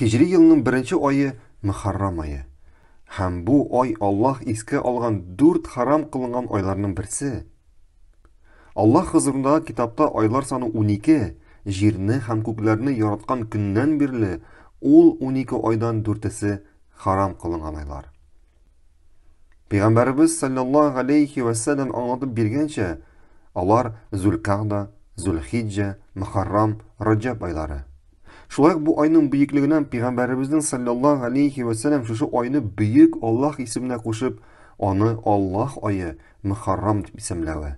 hijriy yilning birinchi oyi muharram oyi ham bu oy olloh esga olgan durt harom qilingan oylarning birisi alloh huzuridagi kitobda айлар саны o'n ikki жерні һәм күкләрне яраткан көннән бирле ул 12 айдан дүртесе харам кылынган айлар. Пәйгамбәрбез саллаллаһу алейхи ва аңлатып биргәнчә, алар Зулкагда, Зулхиджа, Мөхәррәм, раджаб айлары. Шулай бу айның бөеклегенен пигамбәрбездин саллаллаһу алейхи ва салам шушы айны бөек Аллаһ исеменә кушып, аны Аллаһ айы Мухаррам дип исемләве.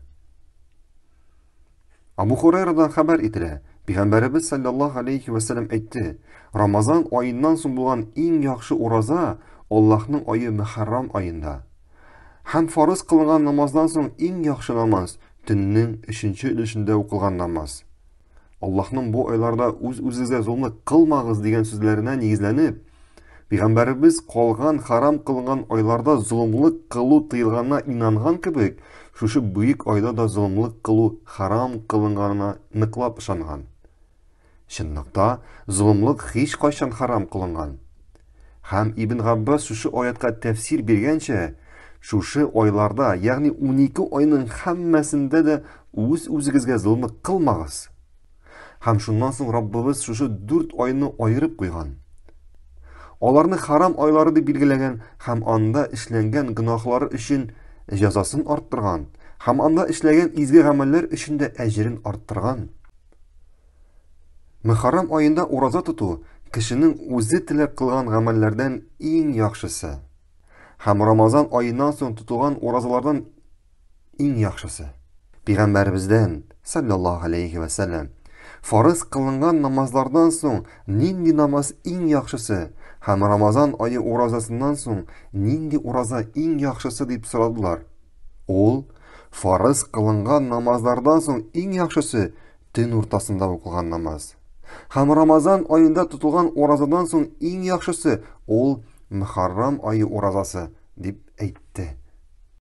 Абу Хурайрадан хабар ителә. Пигамбәрбез саллаллаһу алейхи ва сәлләм әйтте: "Рамазан айыннан соң булган иң яхшы ураза Аллаһның айы Мухаррам айында. Хан фарз кылынган намаздан соң иң яхшы намаз төннең 3нче өлешендә укылган намаз." аллахның бу айларда өз өзіңізге зұлымдық қылмағыз деген сөздеріне нигезләнеп пайғамбарымыз қолған харам қылынған айларда зұлымдық қылу тыйылганына инанған кебек, шушы бөек айда да зұлымдық қылу харам кылынганына нықлап ышанған. шындықта зұлымдық һич кайчан харам қылынған. Һәм Ибн Габбас шушы оятқа тәфсир биргәнчә, шушы айларда, яғни 12 ойның һәммәсінде дә үз-үзегезгә зулымлык қылмағыз. һәм шуннан соң Раббыбыз шушы 4 айны айырып куйган. Аларны харам айлары дип билгеләгән һәм анда эшләнгән гынахлары өчен язасын арттырган, һәм анда эшләгән изге гамәлләр өчен дә әҗрен арттырган. Мөхәррәм айында ураза тоту кешенең үзе теләп кылган гамәлләрдән иң яхшысы. Һәм Рамазан айыннан соң тутылган уразалардан иң яхшысы. Пәйгамбәрбездән саллаллаһу алейхи ва саллям Фарыз қылынған намазлардан соң нинди намаз ең яқшысы һәм Рамазан айы оразасынан соң нинди ораза ең яқшысы деп сұрадылар. Ол фарыз қылынған намаздардан соң ең яқшысы түн ортасында оқылған намаз. Һәм Рамазан айында тұтылған оразадан соң ең яқшысы ол Мухаррам айы оразасы деп айтты.